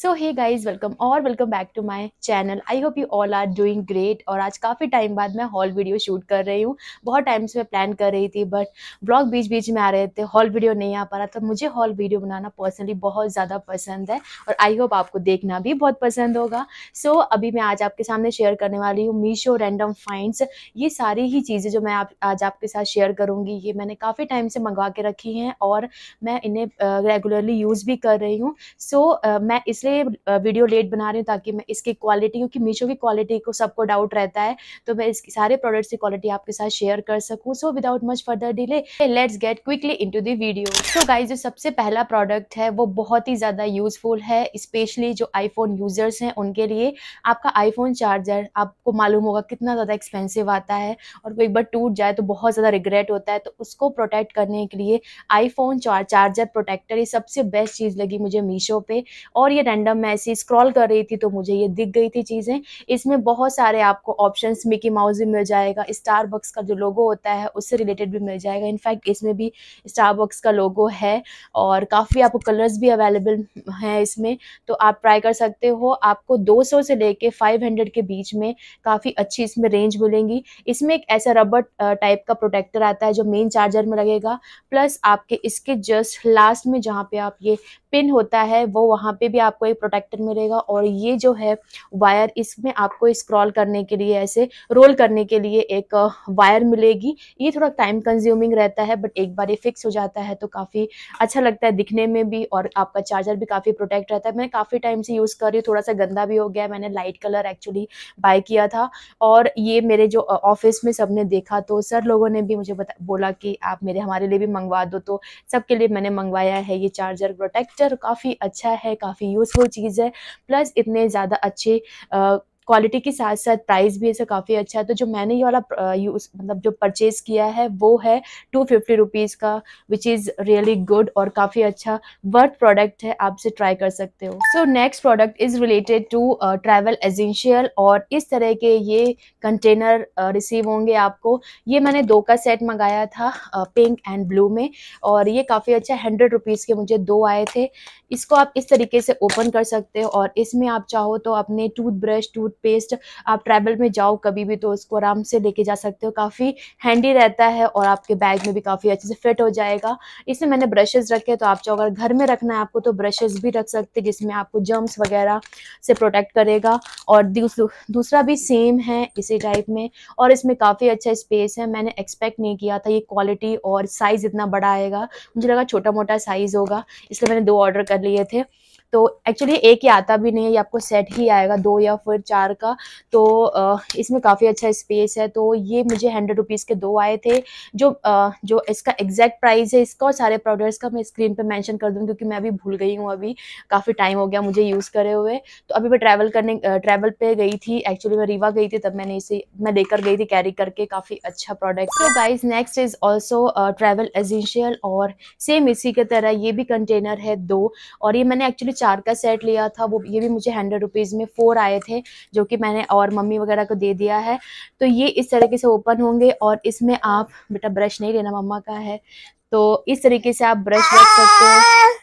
सो hey guys welcome और welcome back to my channel I hope you all are doing great और आज काफ़ी time बाद मैं हॉल वीडियो शूट कर रही हूँ बहुत टाइम से मैं प्लान कर रही थी बट ब्लॉग बीच बीच में आ रहे थे हॉल वीडियो नहीं आ पा रहा तो मुझे हॉल वीडियो बनाना पर्सनली बहुत ज़्यादा पसंद है और आई होप आपको देखना भी बहुत पसंद होगा सो so, अभी मैं आज आपके सामने शेयर करने वाली हूँ मीशो रैंडम फाइंड्स ये सारी ही चीज़ें जो मैं आप, आज आपके साथ शेयर करूँगी ये मैंने काफ़ी टाइम से मंगवा के रखी हैं और मैं इन्हें रेगुलरली यूज़ भी कर रही हूँ सो so, मैं इस इसलिए वीडियो लेट बना रही हूँ ताकि मैं इसकी क्वालिटी क्योंकि मीशो की क्वालिटी को सबको डाउट रहता है तो मैं इस सारे प्रोडक्ट्स की क्वालिटी आपके साथ शेयर कर सकूँ so without much further delay let's get quickly into the video so guys जो सबसे पहला प्रोडक्ट है वो बहुत ही ज़्यादा यूजफुल है स्पेशली जो आईफोन यूजर्स हैं उनके लिए आपका आईफोन चार्जर आपको मालूम होगा कितना ज़्यादा एक्सपेंसिव आता है और वो एक बार टूट जाए तो बहुत ज़्यादा रिग्रेट होता है तो उसको प्रोटेक्ट करने के लिए आईफोन चार्जर प्रोटेक्टर ये सबसे बेस्ट चीज़ लगी मुझे मीशो पे और ये रैंडम मैं ऐसी स्क्रॉल कर रही थी तो मुझे ये दिख गई थी चीज़ें इसमें बहुत सारे आपको ऑप्शंस मिकी माउस भी मिल जाएगा स्टारबक्स का जो लोगो होता है उससे रिलेटेड भी मिल जाएगा इनफैक्ट इसमें भी स्टारबक्स का लोगो है और काफ़ी आपको कलर्स भी अवेलेबल हैं इसमें तो आप ट्राई कर सकते हो आपको दो से लेके 500 के बीच में काफ़ी अच्छी इसमें रेंज मिलेंगी इसमें एक ऐसा रबर टाइप का प्रोटेक्टर आता है जो मेन चार्जर में लगेगा प्लस आपके इसके जस्ट लास्ट में जहाँ पे आप ये पिन होता है वो वहाँ पे भी आप आपको एक प्रोटेक्टर मिलेगा और ये जो है वायर इसमें आपको स्क्रॉल करने के लिए ऐसे रोल करने के लिए एक वायर मिलेगी ये थोड़ा टाइम कंज्यूमिंग रहता है बट एक बार ये फिक्स हो जाता है तो काफ़ी अच्छा लगता है दिखने में भी और आपका चार्जर भी काफ़ी प्रोटेक्ट रहता है मैं काफ़ी टाइम से यूज़ कर रही हूँ थोड़ा सा गंदा भी हो गया मैंने लाइट कलर एक्चुअली बाय किया था और ये मेरे जो ऑफिस में सबने देखा तो सर लोगों ने भी मुझे बोला कि आप मेरे हमारे लिए भी मंगवा दो तो सबके लिए मैंने मंगवाया है ये चार्जर प्रोटेक्टर काफ़ी अच्छा है काफ़ी यूज यूज़फुल चीज़ है प्लस इतने ज़्यादा अच्छे क्वालिटी के साथ साथ प्राइस भी ऐसा काफ़ी अच्छा है तो जो मैंने ये वाला यूज़ मतलब जो परचेज़ किया है वो है टू फिफ्टी रुपीज़ का विच इज़ रियली गुड और काफ़ी अच्छा वर्थ प्रोडक्ट है आप इसे ट्राई कर सकते हो so next product is related to travel essential और इस तरह के ये कंटेनर रिसीव होंगे आपको ये मैंने दो का सेट मंगाया था पिंक एंड ब्लू में और ये काफ़ी अच्छा हंड्रेड रुपीज़ के मुझे दो आए थे इसको आप इस तरीके से ओपन कर सकते हो और इसमें आप चाहो तो अपने टूथब्रश टूथ टूथपेस्ट आप ट्रैवल में जाओ कभी भी तो उसको आराम से लेके जा सकते हो काफ़ी हैंडी रहता है और आपके बैग में भी काफ़ी अच्छे से फिट हो जाएगा इसमें मैंने ब्रशेज़ रखे तो आप चाहो अगर घर में रखना है आपको तो ब्रशेज़ भी रख सकते जिसमें आपको जर्म्स वगैरह से प्रोटेक्ट करेगा और दूसरा भी सेम है इसी टाइप में और इसमें काफ़ी अच्छा स्पेस है मैंने एक्सपेक्ट नहीं किया था ये क्वालिटी और साइज़ इतना बड़ा आएगा मुझे लगा छोटा मोटा साइज़ होगा इसलिए मैंने दो ऑर्डर कर लिए थे तो एक्चुअली एक ही आता भी नहीं है ये आपको सेट ही आएगा दो या फिर चार का तो इसमें काफ़ी अच्छा स्पेस है तो ये मुझे हंड्रेड रुपीज़ के दो आए थे जो जो इसका एग्जैक्ट प्राइस है इसका और सारे प्रोडक्ट्स का मैं स्क्रीन पर मैंशन कर दूँ क्योंकि मैं अभी भूल गई हूँ अभी काफ़ी टाइम हो गया मुझे यूज़ करे हुए तो अभी मैं ट्रैवल करने ट्रैवल पर गई थी एक्चुअली मैं रीवा गई थी तब मैंने इसे मैं लेकर गई थी कैरी करके काफ़ी अच्छा product so guys next is also travel essential और सेम इसी की तरह ये भी कंटेनर है दो और ये मैंने एक्चुअली चार का सेट लिया था वो ये भी मुझे हंड्रेड रुपीज़ में फोर आए थे जो कि मैंने और मम्मी वगैरह को दे दिया है तो ये इस तरीके से ओपन होंगे और इसमें आप बेटा ब्रश नहीं लेना मम्मा का है तो इस तरीके से आप ब्रश रख सकते हो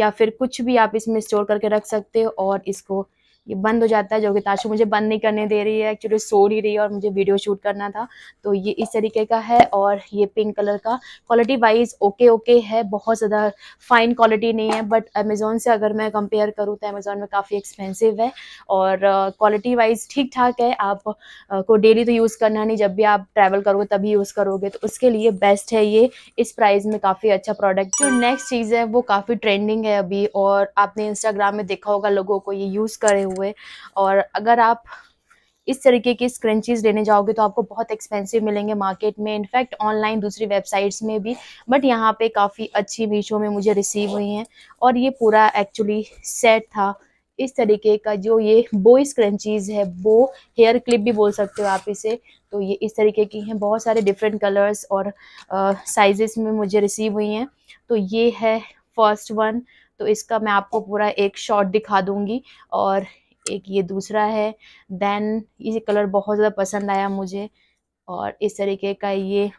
या फिर कुछ भी आप इसमें स्टोर करके रख सकते हो और इसको ये बंद हो जाता है जो कि ताशु मुझे बंद नहीं करने दे रही है एक्चुअली सो नहीं रही है और मुझे वीडियो शूट करना था तो ये इस तरीके का है और ये पिंक कलर का क्वालिटी वाइज ओके ओके है बहुत ज़्यादा फाइन क्वालिटी नहीं है बट अमेज़ोन से अगर मैं कंपेयर करूँ तो अमेज़ोन में काफ़ी एक्सपेंसिव है और क्वालिटी वाइज ठीक ठाक है आप को डेली तो यूज़ करना नहीं जब भी आप ट्रैवल करोगे तभी यूज़ करोगे तो उसके लिए बेस्ट है ये इस प्राइस में काफ़ी अच्छा प्रोडक्ट जो नेक्स्ट चीज़ है वो काफ़ी ट्रेंडिंग है अभी और आपने इंस्टाग्राम में देखा होगा लोगों को ये यूज़ करे हुए हुए और अगर आप इस तरीके की स्क्रंचीज लेने जाओगे तो आपको बहुत एक्सपेंसिव मिलेंगे मार्केट में इनफैक्ट ऑनलाइन दूसरी वेबसाइट्स में भी बट यहाँ पे काफ़ी अच्छी मीशो में मुझे रिसीव हुई हैं और ये पूरा एक्चुअली सेट था इस तरीके का जो ये बो स्क्रंचीज है बो हेयर क्लिप भी बोल सकते हो आप इसे तो ये इस तरीके की हैं बहुत सारे डिफरेंट कलर्स और साइजेस में मुझे रिसीव हुई हैं तो ये है फर्स्ट वन तो इसका मैं आपको पूरा एक शॉट दिखा दूंगी और एक ये दूसरा है देन ये कलर बहुत ज़्यादा पसंद आया मुझे और इस तरीके का ये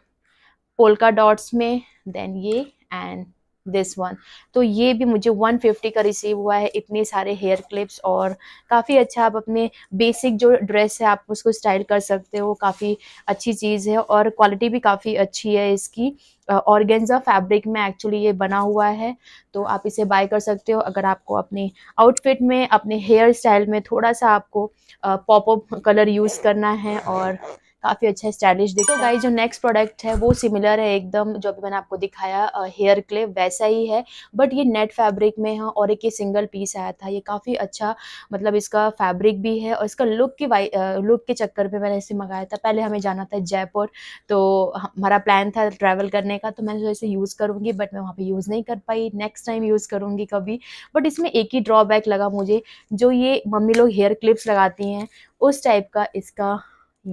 पोलका डॉट्स में देन ये एंड दिस वन तो ये भी मुझे 150 का रिसीव हुआ है इतने सारे हेयर क्लिप्स और काफ़ी अच्छा आप अपने बेसिक जो ड्रेस है आप उसको स्टाइल कर सकते हो काफ़ी अच्छी चीज़ है और क्वालिटी भी काफ़ी अच्छी है इसकी ऑर्गेंजा फैब्रिक में एक्चुअली ये बना हुआ है तो आप इसे बाय कर सकते हो अगर आपको अपने आउटफिट में अपने हेयर स्टाइल में थोड़ा सा आपको पॉपअप कलर यूज़ करना है और काफ़ी अच्छा स्टाइलिश दिखता गाई तो जो नेक्स्ट प्रोडक्ट है वो सिमिलर है एकदम जो भी मैंने आपको दिखाया हेयर क्ले वैसा ही है बट ये नेट फैब्रिक में है और एक ये सिंगल पीस आया था ये काफ़ी अच्छा मतलब इसका फैब्रिक भी है और इसका लुक की वाई लुक के चक्कर पे मैंने इसे मंगाया था पहले हमें जाना था जयपुर तो हमारा प्लान था ट्रैवल करने का तो मैंने जो इसे यूज़ करूँगी बट मैं वहाँ पर यूज़ नहीं कर पाई नेक्स्ट टाइम यूज़ करूँगी कभी बट इसमें एक ही ड्रॉबैक लगा मुझे जो ये मम्मी लोग हेयर क्लिप्स लगाती हैं उस टाइप का इसका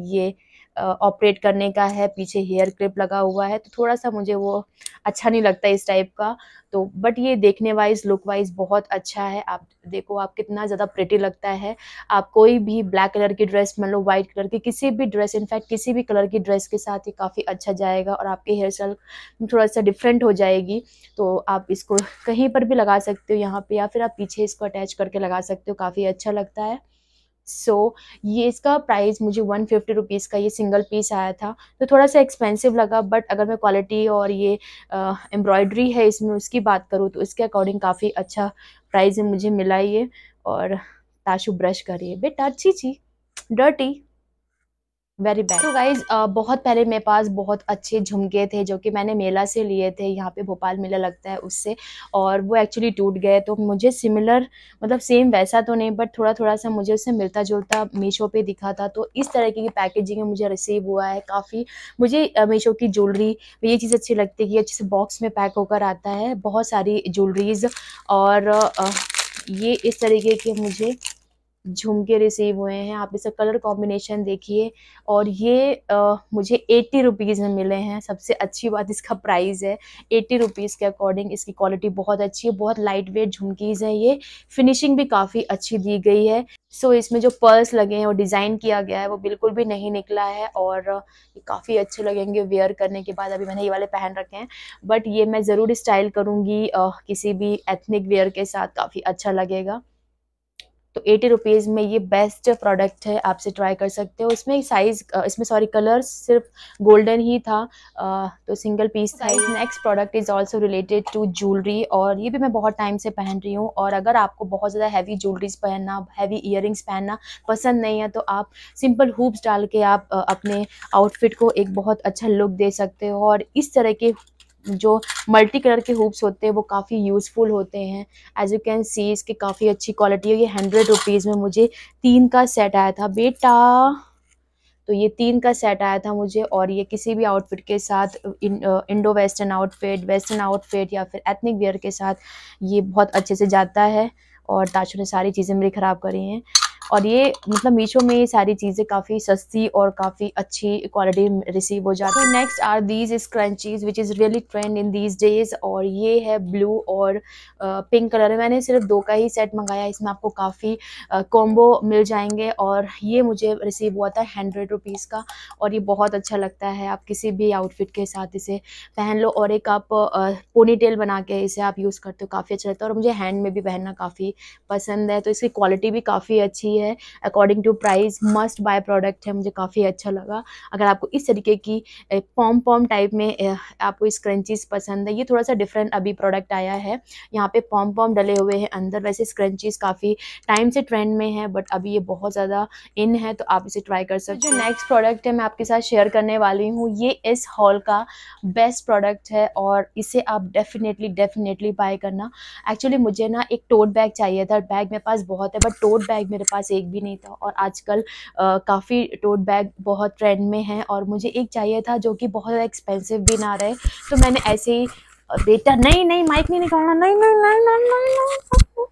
ये ऑपरेट करने का है पीछे हेयर क्लिप लगा हुआ है तो थोड़ा सा मुझे वो अच्छा नहीं लगता इस टाइप का तो बट ये देखने वाइज लुक वाइज बहुत अच्छा है आप देखो आप कितना ज़्यादा प्रेटी लगता है आप कोई भी ब्लैक कलर की ड्रेस मान लो वाइट कलर की किसी भी ड्रेस इनफैक्ट किसी भी कलर की ड्रेस के साथ ये काफ़ी अच्छा जाएगा और आपके हेयर स्टाइल थोड़ा सा डिफरेंट हो जाएगी तो आप इसको कहीं पर भी लगा सकते हो यहाँ पर या फिर आप पीछे इसको अटैच करके लगा सकते हो काफ़ी अच्छा लगता है सो so, ये इसका प्राइस मुझे वन फिफ्टी रुपीज़ का ये सिंगल पीस आया था तो थोड़ा सा एक्सपेंसिव लगा बट अगर मैं क्वालिटी और ये एम्ब्रॉयडरी है इसमें उसकी बात करूँ तो इसके अकॉर्डिंग काफ़ी अच्छा प्राइस मुझे मिला ये और ताशु ब्रश करिए बेटा अच्छी ची डर्टी वेरी बैड तो गाइज बहुत पहले मेरे पास बहुत अच्छे झुमके थे जो कि मैंने मेला से लिए थे यहाँ पे भोपाल मेला लगता है उससे और वो एक्चुअली टूट गए तो मुझे सिमिलर मतलब सेम वैसा तो नहीं बट थोड़ा थोड़ा सा मुझे उससे मिलता जुलता मीशो पे दिखा था तो इस तरह की पैकेजिंग में मुझे रिसीव हुआ है काफ़ी मुझे uh, मीशो की ज्वेलरी ये चीज़ अच्छी लगती है कि अच्छे से बॉक्स में पैक होकर आता है बहुत सारी ज्वेलरीज और uh, ये इस तरीके की मुझे झुमके रिसीव हुए हैं आप इसका कलर कॉम्बिनेशन देखिए और ये आ, मुझे एट्टी रुपीज़ में मिले हैं सबसे अच्छी बात इसका प्राइस है एट्टी रुपीज़ के अकॉर्डिंग इसकी क्वालिटी बहुत अच्छी है बहुत लाइट वेट झुमकीज़ हैं ये फिनिशिंग भी काफ़ी अच्छी दी गई है सो so, इसमें जो पर्स लगे हैं वो डिज़ाइन किया गया है वो बिल्कुल भी नहीं निकला है और ये काफ़ी अच्छे लगेंगे वेयर करने के बाद अभी मैंने ये वाले पहन रखे हैं बट ये मैं ज़रूर स्टाइल करूँगी किसी भी एथनिक वेयर के साथ काफ़ी अच्छा लगेगा तो एटी रुपीज़ में ये बेस्ट प्रोडक्ट है आपसे ट्राई कर सकते हो इसमें साइज़ इसमें सॉरी कलर सिर्फ गोल्डन ही था तो सिंगल पीस था next product is also related to jewellery और ये भी मैं बहुत टाइम से पहन रही हूँ और अगर आपको बहुत ज़्यादा हैवी ज्वेलरीज पहनना हैवी ईयर पहनना पसंद नहीं है तो आप सिंपल हुप्स डाल के आप अपने आउटफिट को एक बहुत अच्छा लुक दे सकते हो और इस तरह के जो मल्टी कलर के हुप्स होते हैं वो काफ़ी यूज़फुल होते हैं एज यू कैन सी इसकी काफ़ी अच्छी क्वालिटी है ये हंड्रेड रुपीज़ में मुझे तीन का सेट आया था बेटा तो ये तीन का सेट आया था मुझे और ये किसी भी आउटफिट के साथ इन, Indo western outfit western outfit या फिर एथनिक वेयर के साथ ये बहुत अच्छे से जाता है और ताशों ने सारी चीज़ें मेरी ख़राब करी हैं और ये मतलब मीशो में ये सारी चीज़ें काफ़ी सस्ती और काफ़ी अच्छी क्वालिटी रिसीव हो जाती है next are these is crunchies which is really trend in these days और ये है ब्लू और पिंक कलर है मैंने सिर्फ दो का ही सेट मंगाया इसमें आपको काफ़ी कॉम्बो मिल जाएंगे और ये मुझे रिसीव हुआ था हंड्रेड रुपीज़ का और ये बहुत अच्छा लगता है आप किसी भी आउटफिट के साथ इसे पहन लो और एक आप पोनी टेल बना के इसे आप यूज़ करते हो काफ़ी अच्छा लगता है और मुझे हैंड में भी पहनना काफ़ी पसंद है तो इसकी क्वालिटी भी काफ़ी अच्छी दी है according to price must buy product है मुझे काफ़ी अच्छा लगा अगर आपको इस तरीके की पॉम पॉम टाइप में आपको इस क्रंचीज़ पसंद है ये थोड़ा सा डिफरेंट अभी प्रोडक्ट आया है यहाँ पे पॉम पॉम डले हुए हैं अंदर वैसे स्क्रंचीज़ काफ़ी टाइम से ट्रेंड में है बट अभी ये बहुत ज़्यादा इन है तो आप इसे ट्राई कर सकते जो नेक्स्ट प्रोडक्ट है मैं आपके साथ शेयर करने वाली हूँ ये इस हॉल का बेस्ट प्रोडक्ट है और इसे आप डेफिनेटली डेफिनेटली बाय करना एक्चुअली मुझे ना एक टोट बैग चाहिए था बैग मेरे पास बहुत है बट टोट बैग मेरे पास पास एक भी नहीं था और आजकल काफ़ी टोट बैग बहुत ट्रेंड में है और मुझे एक चाहिए था जो कि बहुत एक्सपेंसिव भी ना रहे तो मैंने ऐसे ही बेटा नहीं नहीं माइक नहीं निकालना नहीं नहीं, नहीं, नहीं, नहीं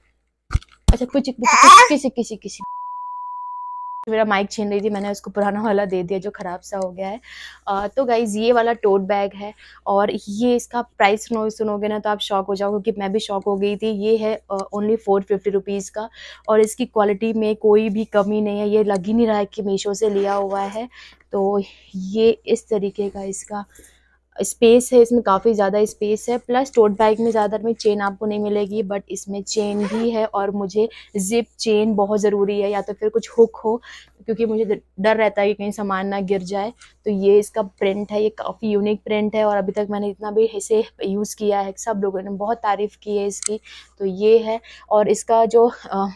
अच्छा कुछ किसी किसी किसी मेरा माइक छीन रही थी मैंने उसको पुराना वाला दे दिया जो ख़राब सा हो गया है आ, तो गाइज़ ये वाला टोट बैग है और ये इसका प्राइस सुनो सुनोगे ना तो आप शॉक हो जाओगे कि मैं भी शॉक हो गई थी ये है ओनली फोर फिफ्टी रुपीज़ का और इसकी क्वालिटी में कोई भी कमी नहीं है ये लग ही नहीं रहा है कि मीशो से लिया हुआ है तो ये इस तरीके का इसका स्पेस है इसमें काफ़ी ज़्यादा स्पेस है प्लस टोट बैग में ज़्यादातर में चेन आपको नहीं मिलेगी बट इसमें चेन भी है और मुझे जिप चेन बहुत ज़रूरी है या तो फिर कुछ हुक हो क्योंकि मुझे डर रहता है कि कहीं सामान ना गिर जाए तो ये इसका प्रिंट है ये काफ़ी यूनिक प्रिंट है और अभी तक मैंने इतना भी इसे यूज़ किया है सब लोगों ने बहुत तारीफ़ की है इसकी तो ये है और इसका जो आ,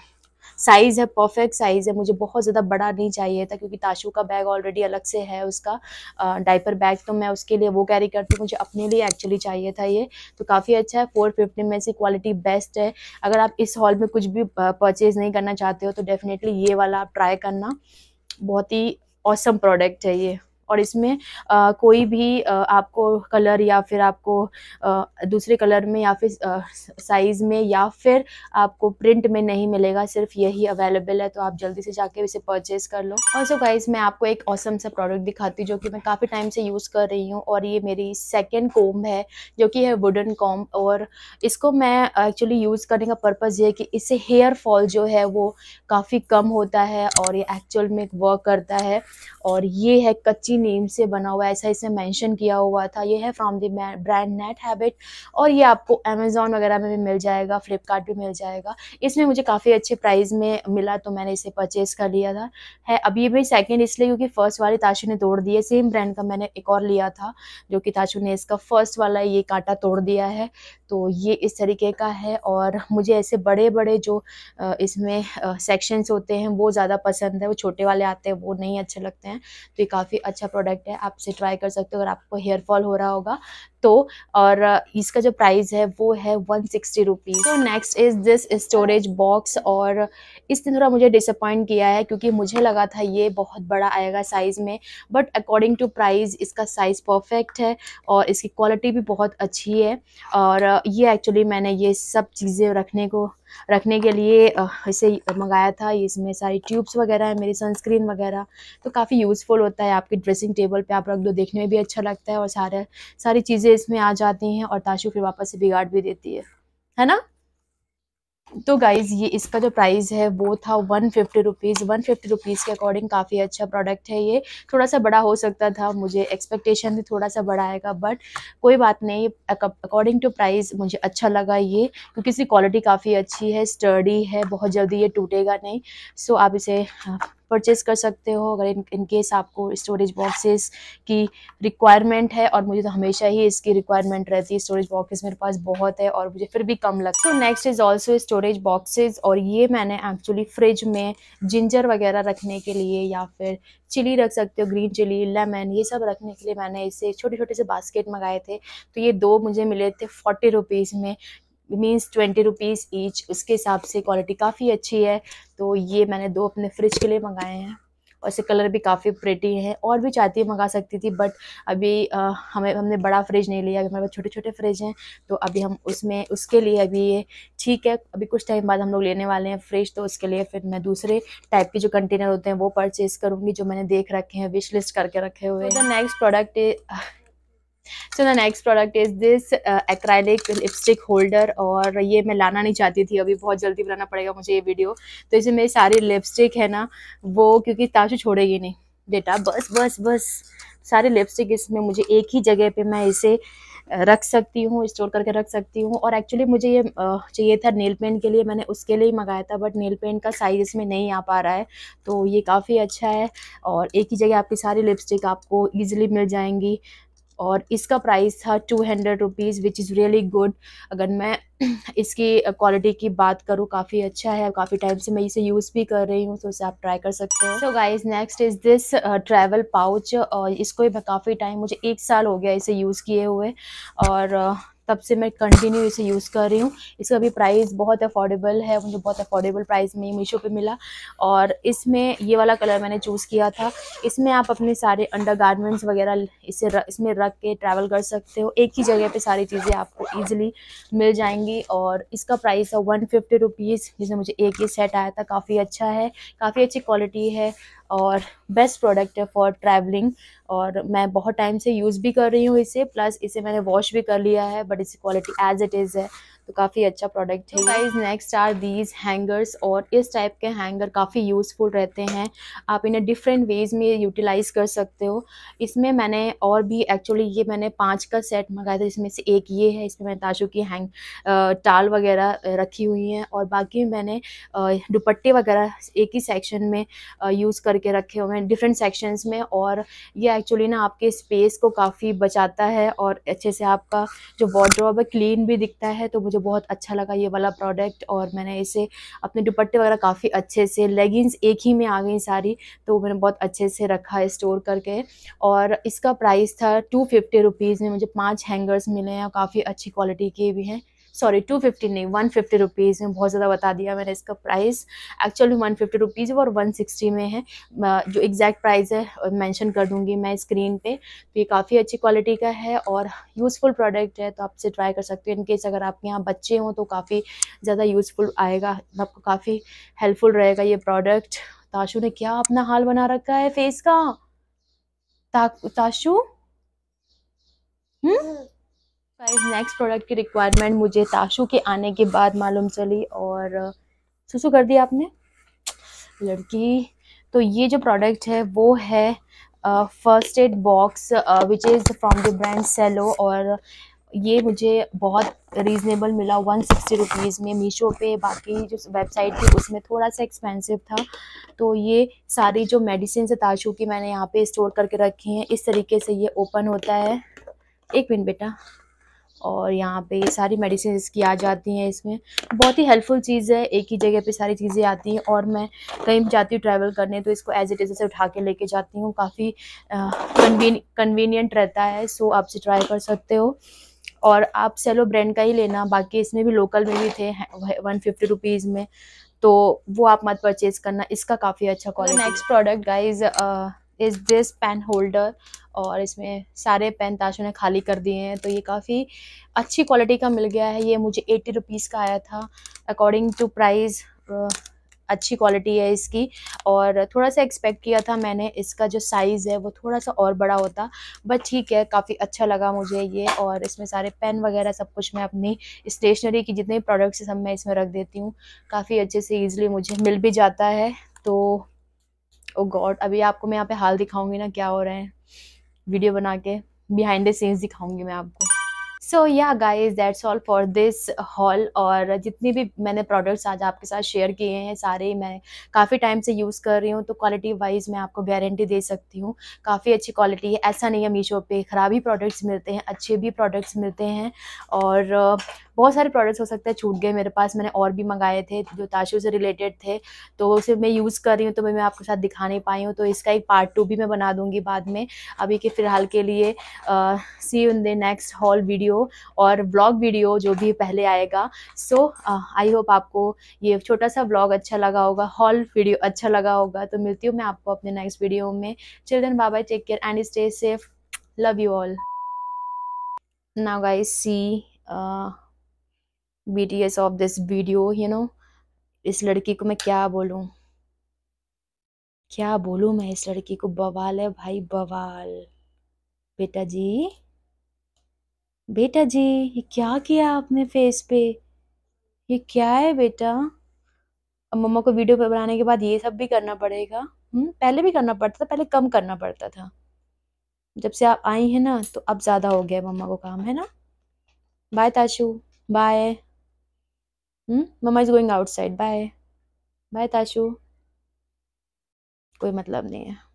साइज़ है परफेक्ट साइज़ है मुझे बहुत ज़्यादा बड़ा नहीं चाहिए था क्योंकि ताशू का बैग ऑलरेडी अलग से है उसका डाइपर बैग तो मैं उसके लिए वो कैरी करती हूँ मुझे अपने लिए एक्चुअली चाहिए था ये तो काफ़ी अच्छा है फोर फिफ्टी में से क्वालिटी बेस्ट है अगर आप इस हॉल में कुछ भी परचेज़ नहीं करना चाहते हो तो डेफिनेटली ये वाला आप ट्राई करना बहुत ही औसम प्रोडक्ट है ये और इसमें आ, कोई भी आ, आपको कलर या फिर आपको आ, दूसरे कलर में या फिर साइज़ में या फिर आपको प्रिंट में नहीं मिलेगा सिर्फ यही अवेलेबल है तो आप जल्दी से जाके इसे परचेज़ कर लो और सो गाइज मैं आपको एक औसम सा प्रोडक्ट दिखाती हूँ जो कि मैं काफ़ी टाइम से यूज़ कर रही हूँ और ये मेरी सेकेंड कॉम्ब है जो कि है वुडन कॉम्ब और इसको मैं एक्चुअली यूज़ करने का पर्पज़ ये है कि इससे हेयर फॉल जो है वो काफ़ी कम होता है और ये एक्चुअल में वर्क करता है और ये है कच्ची नीम से बना हुआ ऐसा इसमें मेंशन किया हुआ था ये है from the brand Nat Habit और ये आपको अमेज़ोन वगैरह में भी मिल जाएगा फ्लिपकार्ट भी मिल जाएगा इसमें मुझे काफ़ी अच्छे प्राइस में मिला तो मैंने इसे परचेज कर लिया था है अब ये भी सेकेंड इसलिए क्योंकि फ़र्स्ट वाली ताशू ने तोड़ दिए सेम ब्रांड का मैंने एक और लिया था जो कि ताशू ने इसका फ़र्स्ट वाला ये कांटा तोड़ दिया है तो ये इस तरीके का है और मुझे ऐसे बड़े बड़े जो इसमें सेक्शंस होते हैं वो ज़्यादा पसंद है वो छोटे वाले आते हैं वो नहीं अच्छे लगते हैं हैं तो ये काफ़ी अच्छा प्रोडक्ट है आप इसे ट्राई कर सकते हो अगर आपको हेयर फॉल हो रहा होगा तो और इसका जो प्राइस है वो है वन सिक्सटी रुपीज़ तो next is this storage box और इसने थोड़ा मुझे डिसअपॉइंट किया है क्योंकि मुझे लगा था ये बहुत बड़ा आएगा साइज़ में बट अकॉर्डिंग टू प्राइस इसका साइज़ परफेक्ट है और इसकी क्वालिटी भी बहुत अच्छी है और ये एक्चुअली मैंने ये सब चीज़ें रखने को रखने के लिए इसे मंगाया था इसमें सारी ट्यूब्स वगैरह है मेरी सनस्क्रीन वगैरह तो काफ़ी यूज़फुल होता है आपके ड्रेसिंग टेबल पे आप रख दो देखने में भी अच्छा लगता है और सारे सारी चीज़ें प्लेस में आ जाती हैं और ताशु फिर वापस से बिगाड़ भी देती है है ना तो गाइज़ ये इसका जो प्राइस है वो था one fifty rupees one fifty rupees के अकॉर्डिंग काफ़ी अच्छा प्रोडक्ट है ये थोड़ा सा बड़ा हो सकता था मुझे एक्सपेक्टेशन भी थोड़ा सा बड़ा आएगा बट कोई बात नहीं अकॉर्डिंग टू प्राइस मुझे अच्छा लगा ये क्योंकि इसकी क्वालिटी काफ़ी अच्छी है स्टर्डी है बहुत जल्दी ये टूटेगा नहीं सो आप इसे हाँ। परचेज़ कर सकते हो अगर इन इनकेस आपको स्टोरेज बॉक्सेस की रिक्वायरमेंट है और मुझे तो हमेशा ही इसकी रिक्वायरमेंट रहती है स्टोरेज बॉक्सेस मेरे पास बहुत है और मुझे फिर भी कम लगता है next is also storage boxes और ये मैंने एक्चुअली फ्रिज में जिंजर वगैरह रखने के लिए या फिर चिली रख सकते हो ग्रीन चिली लेमन ये सब रखने के लिए मैंने इसे छोटे छोटे से बास्केट मंगाए थे तो ये दो मुझे मिले थे फोर्टी रुपीज़ में मीन्स ट्वेंटी रुपीज़ ईच उसके हिसाब से क्वालिटी काफ़ी अच्छी है तो ये मैंने दो अपने फ्रिज के लिए मंगाए हैं और इसके कलर भी काफ़ी प्रेटी है और भी चाहती है मंगा सकती थी बट अभी आ, हमें हमने बड़ा फ्रिज नहीं लिया हमारे पास छोटे छोटे फ्रिज हैं तो अभी हम उसमें उसके लिए अभी ये ठीक है अभी कुछ टाइम बाद हम लोग लेने वाले हैं फ्रिज तो उसके लिए फिर मैं दूसरे टाइप के जो कंटेनर होते हैं वो परचेज़ करूँगी जो मैंने देख रखे हैं विश लिस्ट करके रखे हुए the next product so the next product is this acrylic lipstick holder और ये मैं लाना नहीं चाहती थी अभी बहुत जल्दी बनाना पड़ेगा मुझे ये वीडियो तो इसमें मेरी सारी लिपस्टिक है ना वो क्योंकि ताशू छोड़ेगी नहीं बेटा बस बस बस सारे लिपस्टिक इसमें मुझे एक ही जगह पे मैं इसे रख सकती हूँ स्टोर करके रख सकती हूँ और एक्चुअली मुझे ये चाहिए था नेल पेंट के लिए मैंने उसके लिए ही मंगाया था बट नेल पेंट का साइज़ इसमें नहीं आ पा रहा है तो ये काफ़ी अच्छा है और एक ही जगह आपकी सारी लिपस्टिक आपको ईजिली मिल जाएंगी और इसका प्राइस था two hundred rupees which is really good अगर मैं इसकी क्वालिटी की बात करूँ काफ़ी अच्छा है काफ़ी टाइम से मैं इसे यूज़ भी कर रही हूँ तो इसे आप ट्राई कर सकते हो so guys next is this travel pouch और इसको भी काफ़ी टाइम मुझे एक साल हो गया इसे यूज़ किए हुए और uh, तब से मैं कंटिन्यू इसे यूज़ कर रही हूँ इसका भी प्राइस बहुत अफोर्डेबल है मुझे बहुत अफोर्डेबल प्राइस में मीशो पे मिला और इसमें ये वाला कलर मैंने चूज़ किया था इसमें आप अपने सारे अंडर वगैरह इसे र, इसमें रख के ट्रैवल कर सकते हो एक ही जगह पर सारी चीज़ें आपको ईजिली मिल जाएंगी और इसका प्राइस है वन फिफ्टी जिसमें मुझे एक ही सेट आया था काफ़ी अच्छा है काफ़ी अच्छी क्वालिटी है और बेस्ट प्रोडक्ट है फॉर ट्रैवलिंग और मैं बहुत टाइम से यूज़ भी कर रही हूँ इसे प्लस इसे मैंने वॉश भी कर लिया है बट इसकी क्वालिटी एज इट इज़ है तो काफ़ी अच्छा प्रोडक्ट है guys next are these hangers और इस टाइप के हैंगर काफ़ी यूज़फुल रहते हैं आप इन्हें डिफरेंट वेज़ में यूटिलाइज़ कर सकते हो इसमें मैंने और भी एक्चुअली ये मैंने पाँच का सेट मंगाया था इसमें से एक ये है इसमें मैंने ताशो की हैंग टाल वगैरह रखी हुई हैं और बाकी मैंने दुपट्टे वगैरह एक ही सेक्शन में यूज़ करके रखे हुए हैं डिफरेंट सेक्शंस में और ये एक्चुअली ना आपके स्पेस को काफ़ी बचाता है और अच्छे से आपका जो वार्ड्रॉब है क्लीन भी दिखता है तो मुझे मुझे बहुत अच्छा लगा ये वाला प्रोडक्ट और मैंने इसे अपने दुपट्टे वगैरह काफ़ी अच्छे से लेगिंग्स एक ही में आ गई सारी तो मैंने बहुत अच्छे से रखा है स्टोर करके और इसका प्राइस था टू फिफ्टी रुपीज़ में मुझे पाँच हैंगर्स मिले हैं और काफ़ी अच्छी क्वालिटी के भी हैं सॉरी टू फिफ्टी नहीं वन फिफ्टी रुपीज़ में बहुत ज़्यादा बता दिया मैंने इसका price actual one fifty rupees और वन सिक्सटी में है जो एग्जैक्ट प्राइस है मेंशन कर दूँगी मैं स्क्रीन पे तो ये काफ़ी अच्छी क्वालिटी का है और यूज़फुल प्रोडक्ट है तो आपसे ट्राई कर सकते हो इनकेस अगर आपके यहाँ बच्चे हों तो काफ़ी ज़्यादा यूज़फुल आएगा आपको काफ़ी हेल्पफुल रहेगा ये प्रोडक्ट ताशू ने क्या अपना हाल बना रखा है फेस का ता, ताशू नेक्स्ट प्रोडक्ट की रिक्वायरमेंट मुझे ताशु के आने के बाद मालूम चली और सुसु कर दिया आपने लड़की तो ये जो प्रोडक्ट है वो है first aid box which is from the brand Cello और ये मुझे बहुत रीज़नेबल मिला वन सिक्सटी रुपीज़ में मीशो पे बाकी जो वेबसाइट थी उसमें थोड़ा सा एक्सपेंसिव था तो ये सारी जो मेडिसिन है ताशू की मैंने यहाँ पे स्टोर करके रखी हैं इस तरीके से ये ओपन होता है एक मिनट बेटा और यहाँ पे सारी मेडिसिन इसकी आ जाती हैं इसमें बहुत ही हेल्पफुल चीज़ है एक ही जगह पे सारी चीज़ें आती हैं और मैं कहीं भी जाती हूँ ट्रैवल करने तो इसको एज इट इज़ से उठा के लेके जाती हूँ काफ़ी कन्वीनियंट रहता है सो आप इसे ट्राई कर सकते हो और आप सेलो ब्रांड का ही लेना बाकी इसमें भी लोकल में भी थे वन फिफ्टी रुपीज़ में तो वो आप मत परचेज़ करना इसका काफ़ी अच्छा quality next product guys is this pen holder और इसमें सारे पेन ताशों ने खाली कर दिए हैं तो ये काफ़ी अच्छी क्वालिटी का मिल गया है ये मुझे एटी रुपीज़ का आया था अकॉर्डिंग टू प्राइस अच्छी क्वालिटी है इसकी और थोड़ा सा एक्सपेक्ट किया था मैंने इसका जो साइज़ है वो थोड़ा सा और बड़ा होता बट ठीक है काफ़ी अच्छा लगा मुझे ये और इसमें सारे पेन वगैरह सब कुछ मैं अपनी स्टेशनरी की जितने प्रोडक्ट्स सब मैं इसमें रख देती हूँ काफ़ी अच्छे से ईजिली मुझे मिल भी जाता है तो ओ oh गॉड अभी आपको मैं यहाँ पे हाल दिखाऊंगी ना क्या हो रहा है वीडियो बना के बिहाइंड द सीन्स दिखाऊंगी मैं आपको सो या guys that's all for this haul और जितनी भी मैंने प्रोडक्ट्स आज आपके साथ शेयर किए हैं सारे मैं काफ़ी टाइम से यूज़ कर रही हूँ तो क्वालिटी वाइज मैं आपको गारंटी दे सकती हूँ काफ़ी अच्छी क्वालिटी है ऐसा नहीं है मीशो पे ख़राब ही प्रोडक्ट्स मिलते हैं अच्छे भी प्रोडक्ट्स मिलते हैं और बहुत सारे प्रोडक्ट्स हो सकते हैं छूट गए मेरे पास मैंने और भी मंगाए थे जो ताशो से रिलेटेड थे तो उसे मैं यूज़ कर रही हूँ तो मैं आपके साथ दिखा नहीं पाई हूँ तो इसका एक पार्ट टू भी मैं बना दूँगी बाद में अभी के फ़िलहाल के लिए see in the next haul video video और ब्लॉग वीडियो जो भी पहले आएगा सो आई होप आपको ये छोटा सा ब्लॉग अच्छा लगा होगा हॉल वीडियो अच्छा लगा होगा तो मिलती हूँ मैं आपको अपने नेक्स्ट वीडियो में चिल्ड्रन बाबा take care and stay safe love you all now guys see uh, bts of this video you know इस लड़की को मैं क्या बोलूँ क्या बोलूँ मैं इस लड़की को बवाल है भाई बवाल बेटा जी बेटा जी ये क्या किया आपने फेस पे ये क्या है बेटा अब मम्मा को वीडियो पर बनाने के बाद ये सब भी करना पड़ेगा हुँ? हम्म, पहले भी करना पड़ता था पहले कम करना पड़ता था जब से आप आई हैं ना तो अब ज़्यादा हो गया मम्मा को काम है ना bye Tashu bye mamma is going outside bye bye Tashu कोई मतलब नहीं है